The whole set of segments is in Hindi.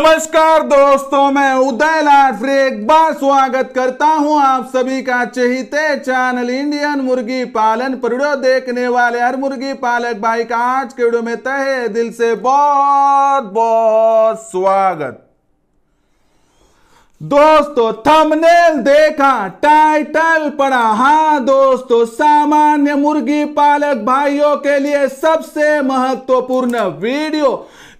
नमस्कार दोस्तों मैं उदय लाटफरे एक बार स्वागत करता हूं आप सभी का चहिते चैनल इंडियन मुर्गी पालन पर वीडियो देखने वाले हर मुर्गी पालक भाई का आज के वीडियो में तहे दिल से बहुत बहुत स्वागत दोस्तों थंबनेल देखा टाइटल पढ़ा हाँ दोस्तों सामान्य मुर्गी पालक भाइयों के लिए सबसे महत्वपूर्ण वीडियो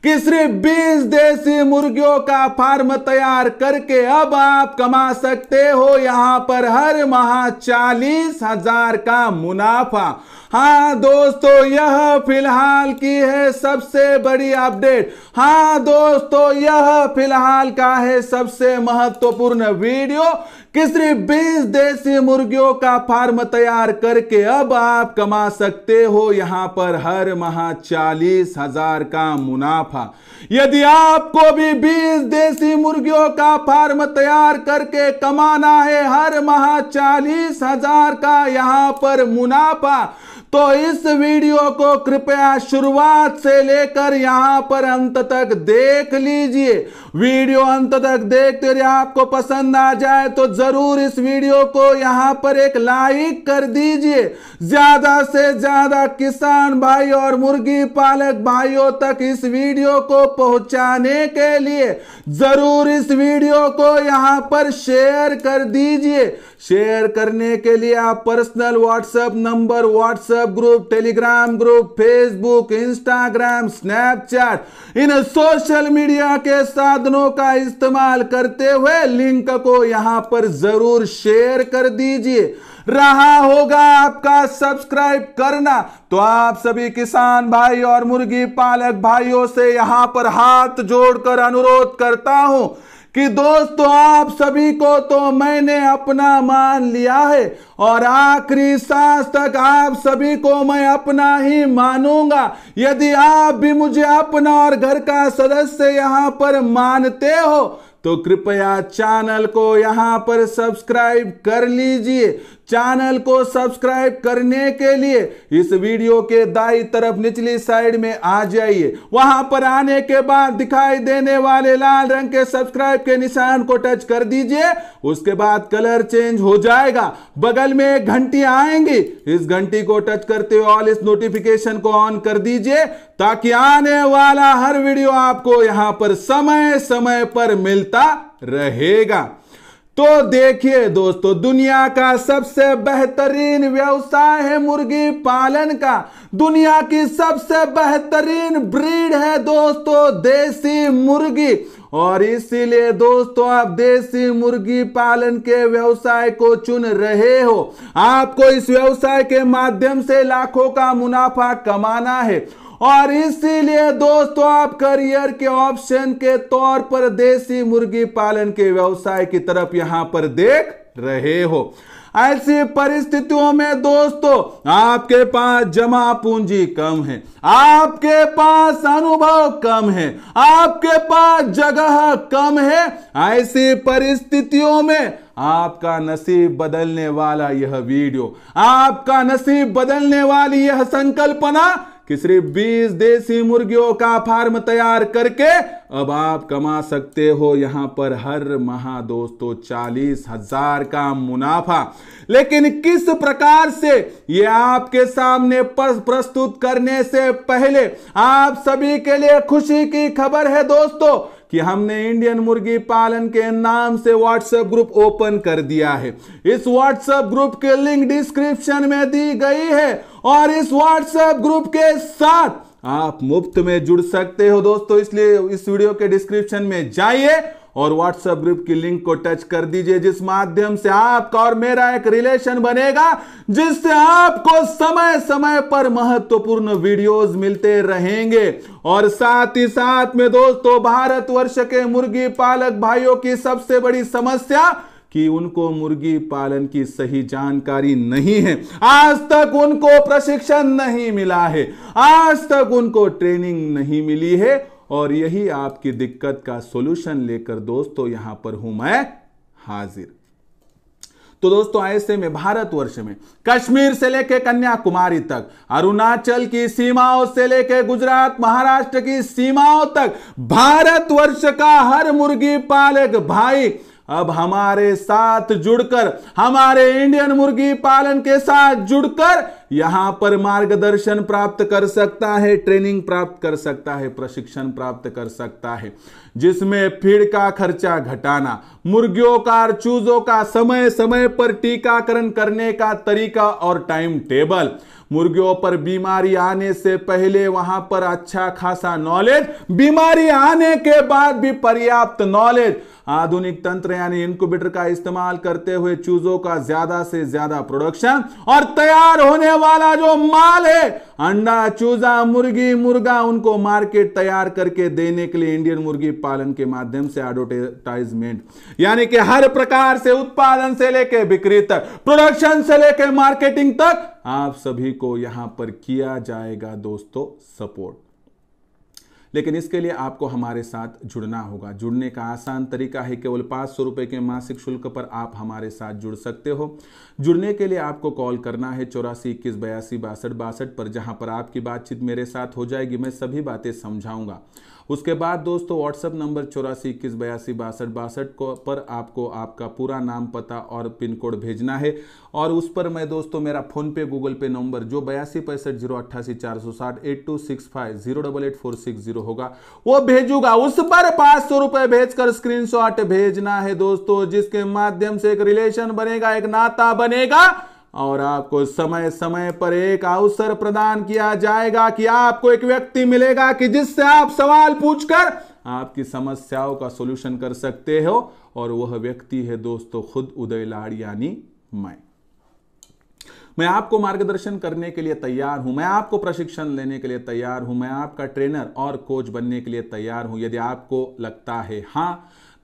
सिर्फ बीस देसी मुर्गियों का फार्म तैयार करके अब आप कमा सकते हो यहां पर हर माह चालीस हजार का मुनाफा हाँ दोस्तों यह फिलहाल की है सबसे बड़ी अपडेट हाँ दोस्तों यह फिलहाल का है सबसे महत्वपूर्ण वीडियो किसी बीस देसी मुर्गियों का फार्म तैयार करके अब आप कमा सकते हो यहां पर हर माह चालीस हजार का मुनाफा यदि आपको भी बीस देसी मुर्गियों का फार्म तैयार करके कमाना है हर माह चालीस हजार का यहां पर मुनाफा तो इस वीडियो को कृपया शुरुआत से लेकर यहां पर अंत तक देख लीजिए वीडियो अंत तक देखते हुए आपको पसंद आ जाए तो जरूर इस वीडियो को यहां पर एक लाइक कर दीजिए ज्यादा से ज्यादा किसान भाई और मुर्गी पालक भाइयों तक इस वीडियो को पहुंचाने के लिए जरूर इस वीडियो को यहां पर शेयर कर दीजिए शेयर करने के लिए आप personal WhatsApp number WhatsApp WhatsApp group Telegram group Facebook Instagram Snapchat इन सोशल मीडिया के साधनों का इस्तेमाल करते हुए लिंक को यहां पर जरूर शेयर कर दीजिए रहा होगा आपका सब्सक्राइब करना तो आप सभी किसान भाई और मुर्गी पालक भाइयों से यहां पर हाथ जोड़कर अनुरोध करता हूं कि दोस्तों आप सभी को तो मैंने अपना मान लिया है और आखिरी सांस तक आप सभी को मैं अपना ही मानूंगा यदि आप भी मुझे अपना और घर का सदस्य यहां पर मानते हो तो कृपया चैनल को यहां पर सब्सक्राइब कर लीजिए चैनल को सब्सक्राइब करने के लिए इस वीडियो के दाई तरफ निचली साइड में आ जाइए वहां पर आने के बाद दिखाई देने वाले लाल रंग के सब्सक्राइब के निशान को टच कर दीजिए उसके बाद कलर चेंज हो जाएगा बगल में घंटी आएंगी इस घंटी को टच करते हुए ऑल इस नोटिफिकेशन को ऑन कर दीजिए ताकि आने वाला हर वीडियो आपको यहां पर समय समय पर मिलता मिलता रहेगा तो देखिए दोस्तों दुनिया का सबसे बेहतरीन व्यवसाय है मुर्गी पालन का दुनिया की सबसे बेहतरीन ब्रीड है दोस्तों देसी मुर्गी और इसीलिए दोस्तों आप देसी मुर्गी पालन के व्यवसाय को चुन रहे हो आपको इस व्यवसाय के माध्यम से लाखों का मुनाफा कमाना है और इसीलिए दोस्तों आप करियर के ऑप्शन के तौर पर देसी मुर्गी पालन के व्यवसाय की तरफ यहां पर देख रहे हो ऐसी परिस्थितियों में दोस्तों आपके पास जमा पूंजी कम है आपके पास अनुभव कम है आपके पास जगह कम है ऐसी परिस्थितियों में आपका नसीब बदलने वाला यह वीडियो आपका नसीब बदलने वाली यह संकल्पना कि सिर्फ 20 देसी मुर्गियों का फार्म तैयार करके अब आप कमा सकते हो यहां पर हर माह दोस्तों चालीस हजार का मुनाफा लेकिन किस प्रकार से ये आपके सामने प्रस्तुत करने से पहले आप सभी के लिए खुशी की खबर है दोस्तों कि हमने इंडियन मुर्गी पालन के नाम से व्हाट्सएप ग्रुप ओपन कर दिया है इस व्हाट्सएप ग्रुप के लिंक डिस्क्रिप्शन में दी गई है और इस व्हाट्सएप ग्रुप के साथ आप मुफ्त में जुड़ सकते हो दोस्तों इसलिए इस वीडियो के डिस्क्रिप्शन में जाइए और व्हाट्सएप ग्रुप की लिंक को टच कर दीजिए जिस माध्यम से आपका और मेरा एक रिलेशन बनेगा जिससे आपको समय समय पर महत्वपूर्ण वीडियोस मिलते रहेंगे और साथ ही साथ में दोस्तों वर्ष के मुर्गी पालक भाइयों की सबसे बड़ी समस्या कि उनको मुर्गी पालन की सही जानकारी नहीं है आज तक उनको प्रशिक्षण नहीं मिला है आज तक उनको ट्रेनिंग नहीं मिली है और यही आपकी दिक्कत का सोल्यूशन लेकर दोस्तों यहां पर हूं मैं हाजिर तो दोस्तों ऐसे में भारतवर्ष में कश्मीर से लेकर कन्याकुमारी तक अरुणाचल की सीमाओं से लेकर गुजरात महाराष्ट्र की सीमाओं तक भारतवर्ष का हर मुर्गी पालक भाई अब हमारे साथ जुड़कर हमारे इंडियन मुर्गी पालन के साथ जुड़कर यहां पर मार्गदर्शन प्राप्त कर सकता है ट्रेनिंग प्राप्त कर सकता है प्रशिक्षण प्राप्त कर सकता है जिसमें फीड का खर्चा घटाना मुर्गियों का चूजों का समय समय पर टीकाकरण करने का तरीका और टाइम टेबल मुर्गियों पर बीमारी आने से पहले वहां पर अच्छा खासा नॉलेज बीमारी आने के बाद भी पर्याप्त नॉलेज आधुनिक तंत्र यानी इनक्यूबेटर का इस्तेमाल करते हुए चूजों का ज्यादा से ज्यादा प्रोडक्शन और तैयार होने वाला जो माल है अंडा चूजा मुर्गी मुर्गा उनको मार्केट तैयार करके देने के लिए इंडियन मुर्गी पालन के माध्यम से एडवर्टाइजमेंट यानी कि हर प्रकार से उत्पादन से लेके बिक्री तक प्रोडक्शन से लेके मार्केटिंग तक आप सभी को यहां पर किया जाएगा दोस्तों सपोर्ट लेकिन इसके लिए आपको हमारे साथ जुड़ना होगा जुड़ने का आसान तरीका है केवल पाँच सौ रुपये के मासिक शुल्क पर आप हमारे साथ जुड़ सकते हो जुड़ने के लिए आपको कॉल करना है चौरासी इक्कीस बयासी बासठ बासठ पर जहाँ पर आपकी बातचीत मेरे साथ हो जाएगी मैं सभी बातें समझाऊंगा उसके बाद दोस्तों व्हाट्सअप नंबर चौरासी इक्कीस बयासी बासठ बासठ को पर आपको आपका पूरा नाम पता और पिन कोड भेजना है और उस पर मैं दोस्तों मेरा फोन पे गूगल पे नंबर जो बयासी पैंसठ जीरो अट्ठासी चार सौ साठ eight two six five zero double eight four six zero होगा वो भेजूंगा उस पर पाँच सौ रुपये भेजकर शॉट भेजना है दोस्तों जिसके माध्यम से एक रिलेशन बनेगा एक नाता बनेगा और आपको समय समय पर एक अवसर प्रदान किया जाएगा कि आपको एक व्यक्ति मिलेगा कि जिससे आप सवाल पूछकर आपकी समस्याओं का सोल्यूशन कर सकते हो और वह व्यक्ति है दोस्तों खुद उदय लाड़ यानी मैं मैं आपको मार्गदर्शन करने के लिए तैयार हूं मैं आपको प्रशिक्षण लेने के लिए तैयार हूं मैं आपका ट्रेनर और कोच बनने के लिए तैयार हूं यदि आपको लगता है हाँ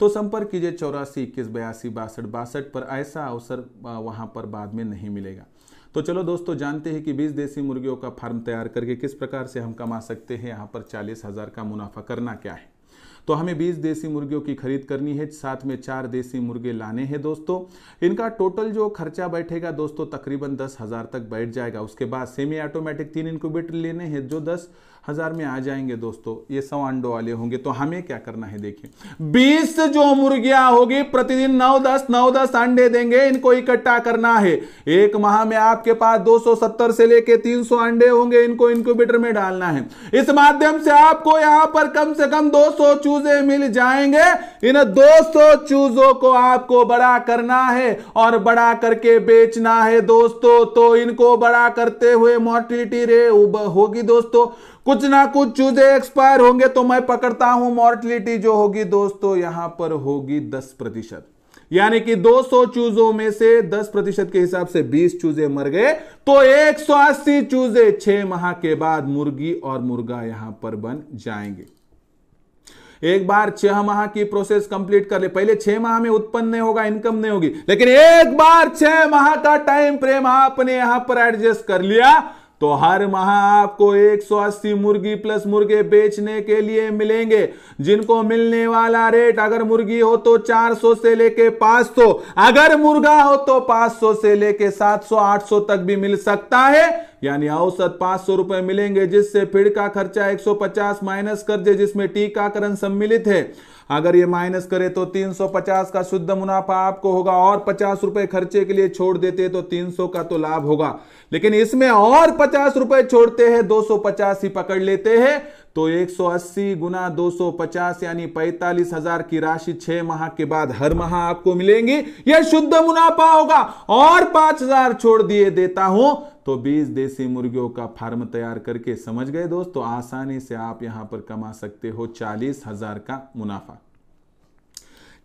तो संपर्क कीजिए चौरासी इक्कीस बयासी बासठ बासठ पर ऐसा अवसर वहाँ पर बाद में नहीं मिलेगा तो चलो दोस्तों जानते हैं कि 20 देसी मुर्गियों का फार्म तैयार करके किस प्रकार से हम कमा सकते हैं यहाँ पर चालीस हज़ार का मुनाफा करना क्या है तो हमें 20 देसी मुर्गियों की खरीद करनी है साथ में चार देसी मुर्गे लाने हैं दोस्तों इनका टोटल जो खर्चा बैठेगा दोस्तों तकरीबन दस हज़ार तक बैठ जाएगा उसके बाद सेमी ऑटोमेटिक तीन इनक्यूबेटर लेने हैं जो दस हज़ार में आ जाएंगे दोस्तों ये सौ अंडों वाले होंगे तो हमें क्या करना है देखिए बीस जो मुर्गियां होगी प्रतिदिन नौ दस नौ दस अंडे देंगे इनको इकट्ठा करना है एक माह में आपके पास सत्तर से लेके सौ अंडे होंगे इनको इनक्यूबेटर में डालना है इस माध्यम से आपको यहां पर कम से कम सौ चूजे मिल जाएंगे इन सौ चूजों को आपको बड़ा करना है और बड़ा करके बेचना है दोस्तों तो इनको बड़ा करते हुए मोर्टिलिटी रे होगी दोस्तों कुछ ना कुछ चूजे एक्सपायर होंगे तो मैं पकड़ता हूं मोर्टिलिटी जो होगी दोस्तों यहां पर होगी दस प्रतिशत यानी कि 200 चूजों में से 10 प्रतिशत के हिसाब से 20 चूजे मर गए तो 180 चूजे छह माह के बाद मुर्गी और मुर्गा यहां पर बन जाएंगे एक बार छह माह की प्रोसेस कंप्लीट कर ले पहले छह माह में उत्पन्न नहीं होगा इनकम नहीं होगी लेकिन एक बार छह माह का टाइम फ्रेम आपने यहां पर एडजस्ट कर लिया तो हर माह आपको 180 मुर्गी प्लस मुर्गे बेचने के लिए मिलेंगे जिनको मिलने वाला रेट अगर मुर्गी हो तो 400 से लेके 500 अगर मुर्गा हो तो 500 से लेके 700 800 तक भी मिल सकता है यानी औसत पांच सौ रुपए मिलेंगे जिससे फिर का खर्चा 150 माइनस कर दे जिसमें टीकाकरण सम्मिलित है अगर ये माइनस करे तो 350 का शुद्ध मुनाफा आपको होगा और पचास रुपए खर्चे के लिए छोड़ देते तो 300 का तो लाभ होगा लेकिन इसमें और पचास रुपए छोड़ते हैं दो ही पकड़ लेते हैं तो 180 गुना 250 यानी पैंतालीस हजार की राशि छह माह के बाद हर माह आपको मिलेंगी यह शुद्ध मुनाफा होगा और पांच हजार छोड़ दिए देता हूं तो 20 देसी मुर्गियों का फार्म तैयार करके समझ गए दोस्तों आसानी से आप यहां पर कमा सकते हो चालीस हजार का मुनाफा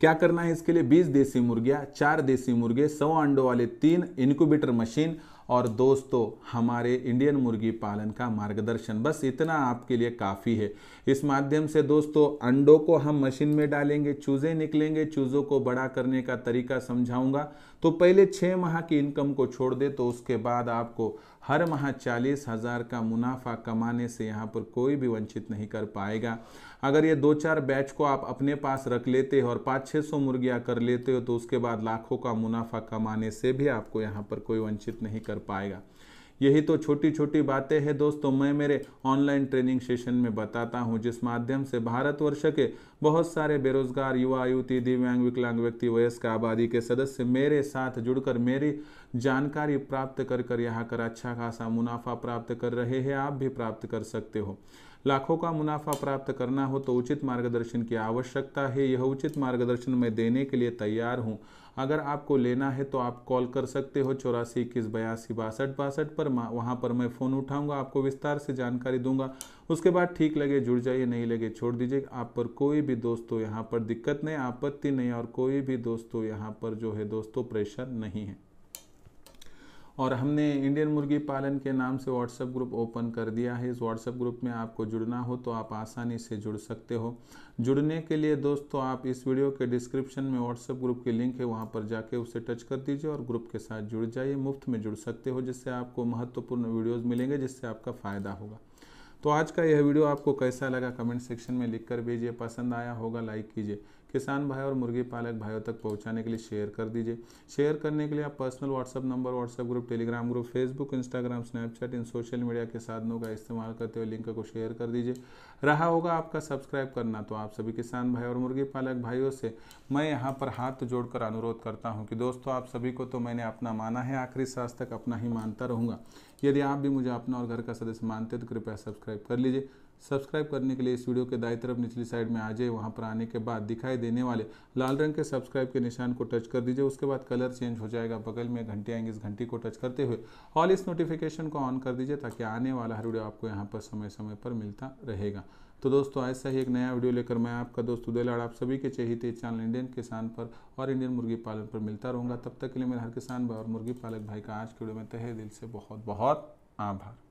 क्या करना है इसके लिए 20 देसी मुर्गियाँ चार देसी मुर्गे सौ अंडों वाले तीन इनक्यूबेटर मशीन और दोस्तों हमारे इंडियन मुर्गी पालन का मार्गदर्शन बस इतना आपके लिए काफ़ी है इस माध्यम से दोस्तों अंडों को हम मशीन में डालेंगे चूज़े निकलेंगे चूज़ों को बड़ा करने का तरीका समझाऊंगा तो पहले छः माह की इनकम को छोड़ दे तो उसके बाद आपको हर माह चालीस हज़ार का मुनाफा कमाने से यहाँ पर कोई भी वंचित नहीं कर पाएगा अगर ये दो चार बैच को आप अपने पास रख लेते हो और पाँच छः सौ मुर्गियाँ कर लेते हो तो उसके बाद लाखों का मुनाफा कमाने से भी आपको यहाँ पर कोई वंचित नहीं कर पाएगा यही तो छोटी छोटी बातें हैं दोस्तों मैं मेरे ऑनलाइन ट्रेनिंग सेशन में बताता हूँ जिस माध्यम से भारतवर्ष के बहुत सारे बेरोजगार युवा युवती दिव्यांग विकलांग व्यक्ति वयस्क आबादी के सदस्य मेरे साथ जुड़कर मेरी जानकारी प्राप्त कर कर यहाँ कर अच्छा खासा मुनाफा प्राप्त कर रहे हैं आप भी प्राप्त कर सकते हो लाखों का मुनाफा प्राप्त करना हो तो उचित मार्गदर्शन की आवश्यकता है यह उचित मार्गदर्शन मैं देने के लिए तैयार हूँ अगर आपको लेना है तो आप कॉल कर सकते हो चौरासी इक्कीस बयासी बासठ बासठ पर वहाँ पर मैं फ़ोन उठाऊँगा आपको विस्तार से जानकारी दूंगा उसके बाद ठीक लगे जुड़ जाइए नहीं लगे छोड़ दीजिए आप पर कोई भी दोस्तों यहाँ पर दिक्कत नहीं आपत्ति नहीं और कोई भी दोस्तों यहाँ पर जो है दोस्तों प्रेशर नहीं है और हमने इंडियन मुर्गी पालन के नाम से व्हाट्सएप ग्रुप ओपन कर दिया है इस व्हाट्सएप ग्रुप में आपको जुड़ना हो तो आप आसानी से जुड़ सकते हो जुड़ने के लिए दोस्तों आप इस वीडियो के डिस्क्रिप्शन में व्हाट्सएप ग्रुप की लिंक है वहाँ पर जाके उसे टच कर दीजिए और ग्रुप के साथ जुड़ जाइए मुफ्त में जुड़ सकते हो जिससे आपको महत्वपूर्ण वीडियोज़ मिलेंगे जिससे आपका फ़ायदा होगा तो आज का यह वीडियो आपको कैसा लगा कमेंट सेक्शन में लिख कर भेजिए पसंद आया होगा लाइक कीजिए किसान भाई और मुर्गी पालक भाइयों तक पहुंचाने के लिए शेयर कर दीजिए शेयर करने के लिए आप personal WhatsApp number WhatsApp group Telegram group Facebook Instagram Snapchat इन सोशल मीडिया के साधनों का इस्तेमाल करते हुए लिंक को शेयर कर दीजिए रहा होगा आपका सब्सक्राइब करना तो आप सभी किसान भाई और मुर्गी पालक भाइयों से मैं यहाँ पर हाथ जोड़कर अनुरोध करता हूँ कि दोस्तों आप सभी को तो मैंने अपना माना है आखिरी सांस तक अपना ही मानता रहूँगा यदि आप भी मुझे अपना और घर का सदस्य मानते तो कृपया सब्सक्राइब कर लीजिए सब्सक्राइब करने के लिए इस वीडियो के दाई तरफ निचली साइड में आ जाए वहाँ पर आने के बाद दिखाई देने वाले लाल रंग के सब्सक्राइब के निशान को टच कर दीजिए उसके बाद कलर चेंज हो जाएगा बगल में घंटी आएंगे इस घंटी को टच करते हुए ऑल इस नोटिफिकेशन को ऑन कर दीजिए ताकि आने वाला हर वीडियो आपको यहाँ पर समय समय पर मिलता रहेगा तो दोस्तों ऐसा ही एक नया वीडियो लेकर मैं आपका दोस्त उदय लाड़ आप सभी के चाहिए चैनल इंडियन किसान पर और इंडियन मुर्गी पालन पर मिलता रहूँगा तब तक के लिए मेरे हर किसान भाई और मुर्गी पालक भाई का आज के वीडियो में तहे दिल से बहुत बहुत आभार